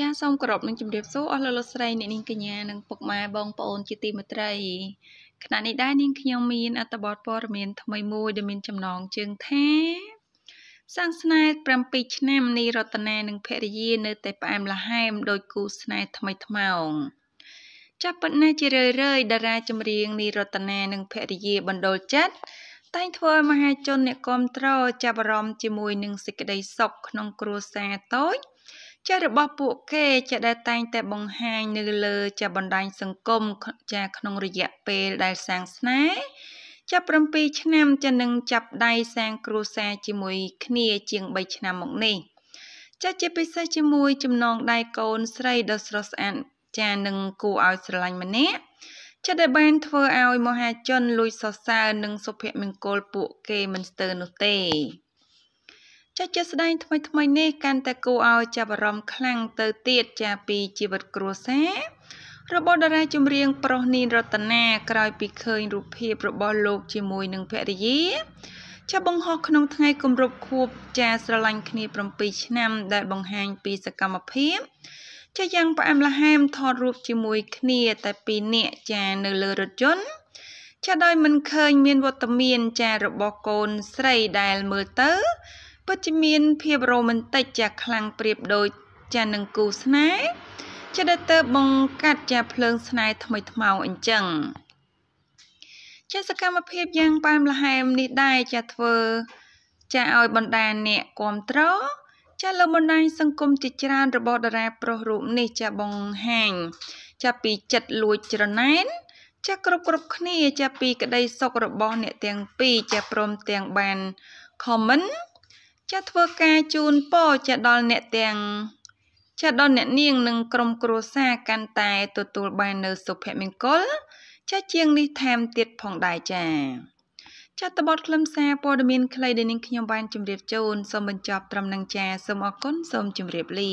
ចាសូមគោរពនឹងជម្រាបសួរអស់លោកលោកស្រីអ្នកនាងកញ្ញានិងពុកម៉ែបងប្អូនជាទីមេត្រីខណៈនេះដែរនាងខ្ញុំមានអត្ថបទព័ត៌មានថ្មីមួយដែលមានចំណងជើងថាសាងស្នេហ៍7ឆ្នាំនីរតនានិងភរិយានៅតែផ្អែមល្ហែមដោយគូស្នេហ៍ថ្មីថ្មោងចាប់ប៉ុណ្ណាជារឿយរឿយតារាចម្រៀងនីរតនានិងភរិយាបណ្ដុលចិត្តតែងធ្វើឲ្យមហាជនអ្នកគ្រប់គ្រងចាប់អារម្មណ៍ជាមួយនឹងសេចក្តីសុខក្នុងគ្រួសារតូចចារបស់ពួកគេចាដែលតែងតែបង្ហាញនៅលើចាបណ្ដាញសង្គមចាក្នុងរយៈពេលដែលសាងស្នេហ៍ចា7ឆ្នាំចានឹងចាប់ដៃសាងគ្រួសារជាមួយគ្នាជាង3ឆ្នាំមកនេះចាជាពិសេសជាមួយ ចំណងដៃកូនស្រីដ៏ស្រស់ស្អាតចានឹងគួរឲ្យស្រឡាញ់ម្នាក់ចាដែលបានធ្វើឲ្យមហាជនលួចសរសើរនិងសុភមង្គលពួកគេមិនស្ទើរនោះទេចាជាស្ដែងថ្មីថ្មីនេះកាន់តែគួរឲ្យចាប់អារម្មណ៍ខ្លាំងទៅទៀតចាពីជីវិតគ្រួសាររបស់តារាចម្រៀងប្រុសនីនរតនាក្រោយពីឃើញរូបភាពរបស់លោក ជាមួយនឹងភរិយាចាបង្ហោះក្នុងថ្ងៃគម្រប់ខួបចាស្រឡាញ់គ្នា7ឆ្នាំ ដែលបង្ហាញពីសកម្មភាពចាយ៉ាងផ្អែមល្ហែមថតរូបជាមួយគ្នាតែពីរនាក់ចានៅលើរថយន្តចាដោយមិនឃើញមានវត្តមានចារបស់កូនស្រីដែលមើលទៅពិតជាមានភាពរ៉ូមែនទិកចាស់ខ្លាំងប្រៀបដូចចានឹងគូស្នេហ៍ចាដែលទៅបង្កាត់ចាភ្លើងស្នេហ៍ថ្មីថ្មោងអញ្ចឹងចាសកម្មភាពយ៉ាងប៉ាមលហែមនេះដែរចាធ្វើចាឲ្យបណ្ដាអ្នកគ្រប់ត្រចាលើបណ្ដាញសង្គមជាច្រើនរបស់តារាប្រុសរូបនេះចាបង្ហាញចាពីចិត្តលួចច្រណែន ចាគ្រប់គ្រប់គ្នា ចាពីក្តីសុខរបស់អ្នកទាំងពីរចាព្រមទាំងបាន comment ចាធ្វើការជូនពរចាដល់អ្នកទាំងចាដល់អ្នកនាងនិងក្រុមគ្រួសារកាន់តែ ទទួលបាននូវសុភមង្គលចាជាងនេះថែមទៀតផងដែរចាចាត់តបតខ្លឹមសារព័ត៌មានខ្លីដែលនាងខ្ញុំបានជម្រាបជូនសូមបញ្ចប់ត្រឹមនឹងចាសូមអរគុណសូមជម្រាបលា